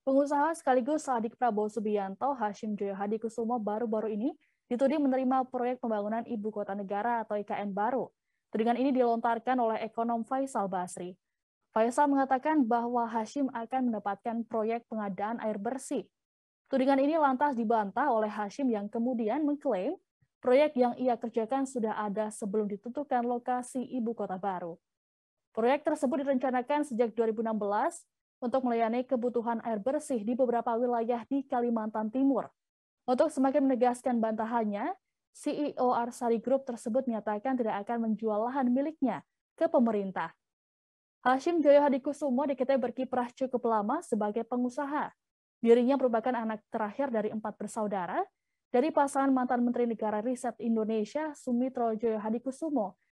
Pengusaha sekaligus adik Prabowo Subianto, Hashim Joyo Hadi Kusumo baru-baru ini dituding menerima proyek pembangunan Ibu Kota Negara atau IKN baru. Tudingan ini dilontarkan oleh ekonom Faisal Basri. Faisal mengatakan bahwa Hashim akan mendapatkan proyek pengadaan air bersih. Tudingan ini lantas dibantah oleh Hashim yang kemudian mengklaim proyek yang ia kerjakan sudah ada sebelum ditentukan lokasi ibu kota baru. Proyek tersebut direncanakan sejak 2016 untuk melayani kebutuhan air bersih di beberapa wilayah di Kalimantan Timur. Untuk semakin menegaskan bantahannya, CEO Arsari Group tersebut menyatakan tidak akan menjual lahan miliknya ke pemerintah. Hashim Joyo Hadikusumo diketahui berkiprah cukup lama sebagai pengusaha. Dirinya merupakan anak terakhir dari empat bersaudara dari pasangan mantan Menteri Negara Riset Indonesia Sumitro Joyo Hadikusumo